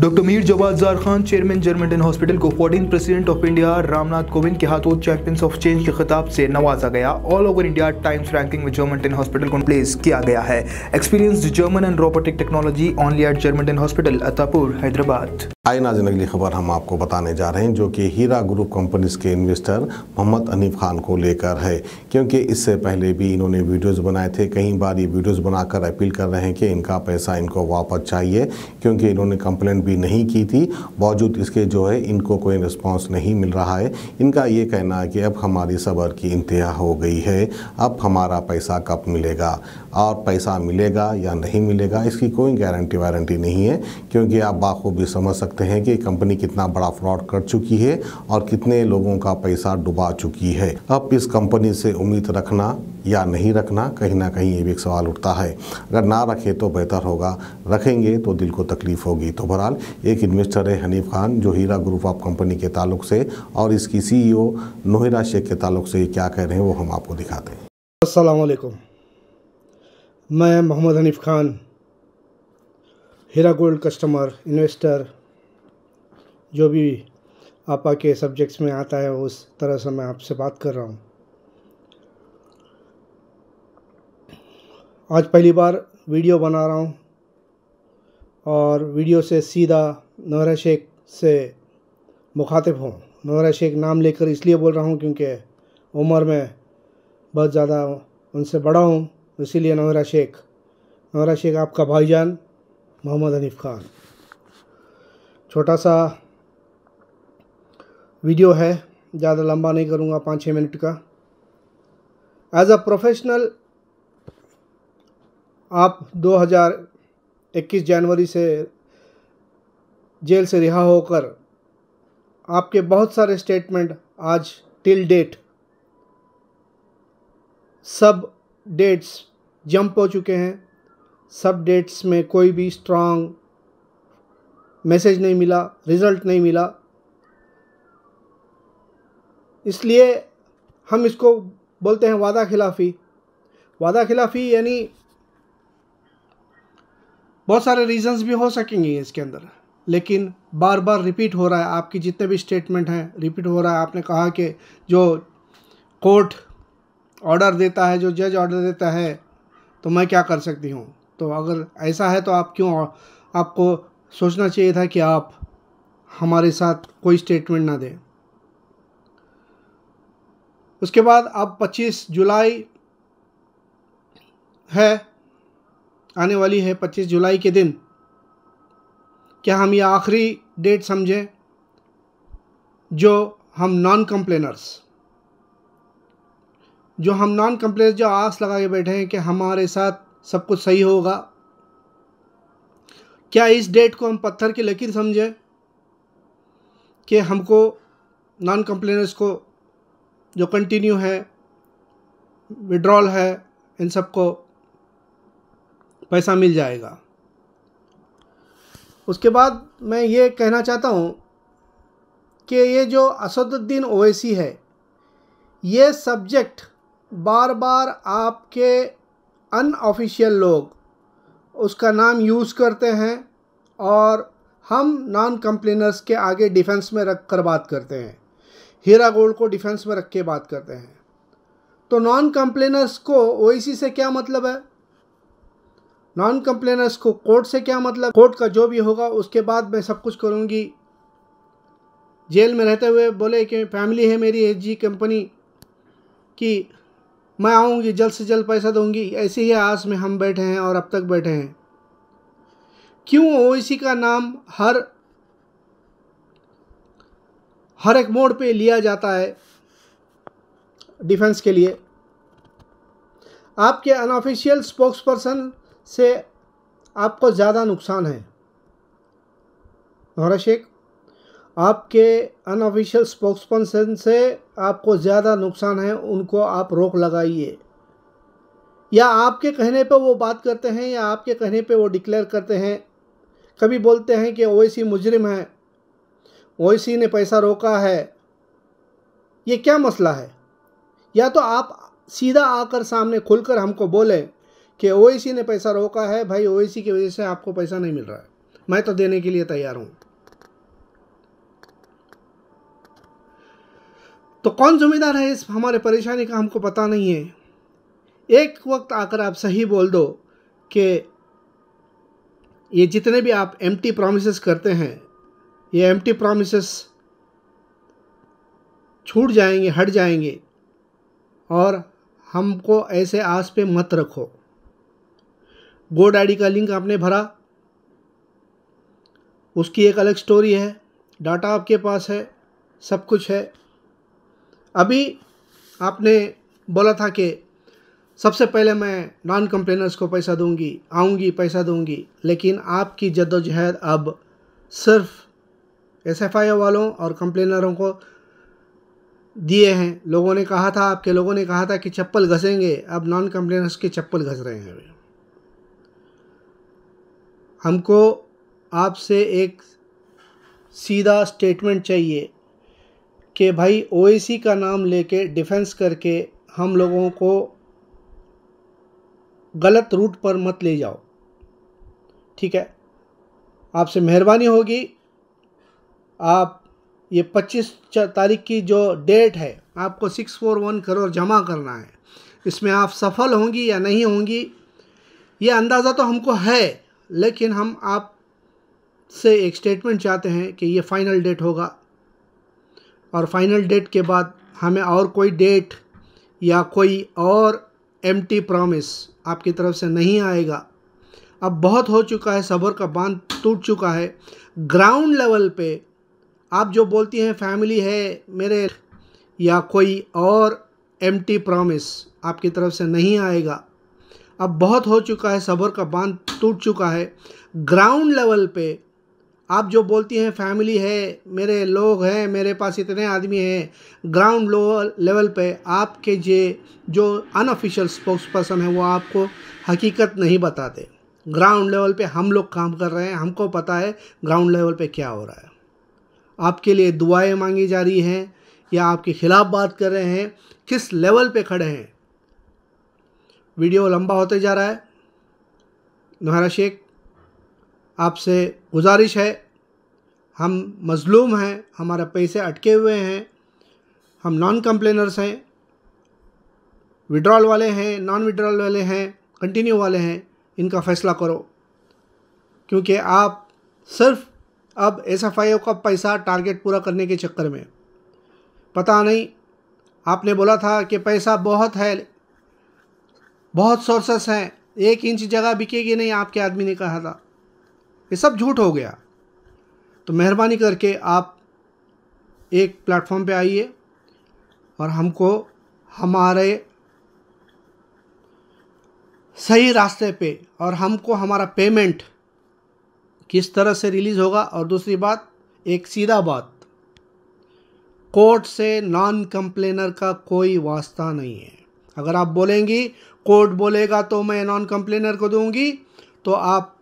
doctor Mir Jawad Jar Khan chairman Germanten hospital को fourteen president of India Ramnath Kovind के हाथों चैंपियंस ऑफ चेंज के खिताब से नवाजा गया all over India Times ranking में जर्मेंटन हॉस्पिटल को प्लेस किया गया है experienced German and robotic technology only at Germanten hospital Attapur Hyderabad आई नाजन अगली खबर हम आपको बताने जा रहे हैं जो कि हीरा ग्रुप कंपनीज के इन्वेस्टर मोहम्मद अनीफ खान को लेकर है क्योंकि इससे पहले भी इन्होंने वीडियोस बनाए थे कई बार ये वीडियोस बनाकर अपील कर रहे हैं कि इनका पैसा इनको वापस चाहिए क्योंकि इन्होंने कंप्लेंट भी नहीं की थी बावजूद इसके जो है इनको कोई रिस्पॉन्स नहीं मिल रहा है इनका ये कहना है कि अब हमारी सबर की इंतहा हो गई है अब हमारा पैसा कब मिलेगा और पैसा मिलेगा या नहीं मिलेगा इसकी कोई गारंटी वारंटी नहीं है क्योंकि आप बाखूबी समझ सकते हैं कि कंपनी कितना बड़ा फ्रॉड कर चुकी है और कितने लोगों का पैसा डुबा चुकी है अब इस कंपनी से उम्मीद रखना या नहीं रखना कहीं ना कहीं ये भी एक सवाल उठता है अगर ना रखें तो बेहतर होगा रखेंगे तो दिल को तकलीफ होगी तो बहरहाल एक इन्वेस्टर है हनीफ खान जो हीरा ग्रुप ऑफ कंपनी के ताल्लुक से और इसकी सीईओ e नोहिरा शेख के ताल्लुक से क्या कह रहे हैं वो हम आपको दिखाते हैं असलकुम मैं Mohammad Hanif Khan Heera gold customer investor जो भी आपा के सब्जेक्ट्स में आता है उस तरह से मैं आपसे बात कर रहा हूँ आज पहली बार वीडियो बना रहा हूँ और वीडियो से सीधा नवरा शेख से मुखातिब हूँ नवरा शेख नाम लेकर इसलिए बोल रहा हूँ क्योंकि उम्र में बहुत ज़्यादा उनसे बड़ा हूँ इसीलिए नवरा शेख नवरा शेख आपका भाईजान मोहम्मद हनीफ खान छोटा सा वीडियो है ज़्यादा लंबा नहीं करूँगा पाँच छः मिनट का एज अ प्रोफेशनल आप 2021 जनवरी से जेल से रिहा होकर आपके बहुत सारे स्टेटमेंट आज टिल डेट सब डेट्स जंप हो चुके हैं सब डेट्स में कोई भी स्ट्रांग मैसेज नहीं मिला रिज़ल्ट नहीं मिला इसलिए हम इसको बोलते हैं वादा खिलाफ़ी वादा खिलाफ़ी यानी बहुत सारे रीजंस भी हो सकेंगे इसके अंदर लेकिन बार बार रिपीट हो रहा है आपकी जितने भी स्टेटमेंट हैं रिपीट हो रहा है आपने कहा कि जो कोर्ट ऑर्डर देता है जो जज ऑर्डर देता है तो मैं क्या कर सकती हूँ तो अगर ऐसा है तो आप क्यों आपको सोचना चाहिए था कि आप हमारे साथ कोई स्टेटमेंट ना दें उसके बाद अब 25 जुलाई है आने वाली है 25 जुलाई के दिन क्या हम ये आखिरी डेट समझें जो हम नॉन कंप्लेनर्स जो हम नॉन कंप्लेनर्स जो आस लगा के बैठे हैं कि हमारे साथ सब कुछ सही होगा क्या इस डेट को हम पत्थर की लकीर समझें कि हमको नॉन कंप्लेनर्स को जो कंटिन्यू है विड्रॉल है इन सबको पैसा मिल जाएगा उसके बाद मैं ये कहना चाहता हूँ कि ये जो असदुद्दीन ओवैसी है ये सब्जेक्ट बार बार आपके अनऑफिशियल लोग उसका नाम यूज़ करते हैं और हम नॉन कंप्लेनर्स के आगे डिफेंस में रख कर बात करते हैं हीरा गोल्ड को डिफेंस में रख के बात करते हैं तो नॉन कंप्लेनर्स को ओ से क्या मतलब है नॉन कंप्लेनर्स को कोर्ट से क्या मतलब कोर्ट का जो भी होगा उसके बाद मैं सब कुछ करूँगी जेल में रहते हुए बोले कि फैमिली है मेरी एच जी कंपनी कि मैं आऊँगी जल्द से जल्द पैसा दूँगी ऐसी ही आस में हम बैठे हैं और अब तक बैठे हैं क्यों ओ e का नाम हर हर एक मोड़ पे लिया जाता है डिफेंस के लिए आपके अनऑफिशियल स्पोक्स पर्सन से आपको ज़्यादा नुकसान है नौरा शेख आपके अनऑफिशियल स्पोक्सपर्सन से आपको ज़्यादा नुकसान है उनको आप रोक लगाइए या आपके कहने पर वो बात करते हैं या आपके कहने पर वो डिक्लेयर करते हैं कभी बोलते हैं कि ओएसी मुजरिम है ओएसी ने पैसा रोका है ये क्या मसला है या तो आप सीधा आकर सामने खुलकर हमको बोलें कि ओ ने पैसा रोका है भाई ओ की वजह से आपको पैसा नहीं मिल रहा है मैं तो देने के लिए तैयार हूँ तो कौन जिम्मेदार है इस हमारे परेशानी का हमको पता नहीं है एक वक्त आकर आप सही बोल दो कि ये जितने भी आप एम टी करते हैं ये एम टी प्रोमिस छूट जाएंगे हट जाएंगे और हमको ऐसे आस पे मत रखो गो डैडी का लिंक आपने भरा उसकी एक अलग स्टोरी है डाटा आपके पास है सब कुछ है अभी आपने बोला था कि सबसे पहले मैं नॉन कंप्लेनर्स को पैसा दूंगी आऊंगी पैसा दूंगी लेकिन आपकी जद्दोजहद अब सिर्फ एस वालों और कंप्लेनरों को दिए हैं लोगों ने कहा था आपके लोगों ने कहा था कि चप्पल घसेंगे अब नॉन कंप्लेनर्स के चप्पल घस रहे हैं हमको आपसे एक सीधा स्टेटमेंट चाहिए कि भाई ओएसी का नाम लेके डिफेंस करके हम लोगों को गलत रूट पर मत ले जाओ ठीक है आपसे मेहरबानी होगी आप ये 25 तारीख की जो डेट है आपको 641 करोड़ जमा करना है इसमें आप सफल होंगी या नहीं होंगी ये अंदाज़ा तो हमको है लेकिन हम आप से एक स्टेटमेंट चाहते हैं कि ये फ़ाइनल डेट होगा और फाइनल डेट के बाद हमें और कोई डेट या कोई और एम टी प्रॉमिस आपकी तरफ से नहीं आएगा अब बहुत हो चुका है सबर का बांध टूट चुका है ग्राउंड लेवल पे आप जो बोलती हैं फैमिली है मेरे या कोई और एम टी प्रॉमिस आपकी तरफ से नहीं आएगा अब बहुत हो चुका है सबर का बांध टूट चुका है ग्राउंड लेवल पे आप जो बोलती हैं फैमिली है मेरे लोग हैं मेरे पास इतने आदमी हैं ग्राउंड लेवल पे आपके जे जो अनऑफिशियल स्पोक्स पर्सन है वो आपको हकीकत नहीं बताते ग्राउंड लेवल पे हम लोग काम कर रहे हैं हमको पता है ग्राउंड लेवल पे क्या हो रहा है आपके लिए दुआएं मांगी जा रही हैं या आपके खिलाफ बात कर रहे हैं किस लेवल पे खड़े हैं वीडियो लंबा होते जा रहा है नुहरा शेख आपसे गुजारिश है हम मज़लूम हैं हमारे पैसे अटके हुए हैं हम नॉन कंप्लेनर्स हैं विड्रॉल वाले हैं नॉन विड्रॉल वाले हैं कंटिन्यू वाले हैं इनका फ़ैसला करो क्योंकि आप सिर्फ अब एस एफ आई ओ का पैसा टारगेट पूरा करने के चक्कर में पता नहीं आपने बोला था कि पैसा बहुत है बहुत सोर्सेस हैं एक इंच जगह बिकेगी नहीं आपके आदमी ने कहा था ये सब झूठ हो गया तो मेहरबानी करके आप एक प्लेटफॉर्म पे आइए और हमको हमारे सही रास्ते पे और हमको हमारा पेमेंट किस तरह से रिलीज़ होगा और दूसरी बात एक सीधा बात कोर्ट से नॉन कंप्लेनर का कोई वास्ता नहीं है अगर आप बोलेंगी कोर्ट बोलेगा तो मैं नॉन कंप्लेनर को दूंगी तो आप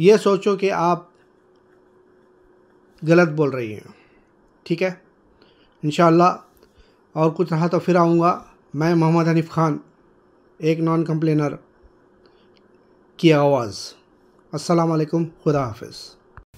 ये सोचो कि आप गलत बोल रही हैं ठीक है इन और कुछ रहा तो फिर आऊँगा मैं मोहम्मद हनीफ खान एक नॉन कंप्लेनर की आवाज़ अस्सलाम वालेकुम खुदा हाफिज़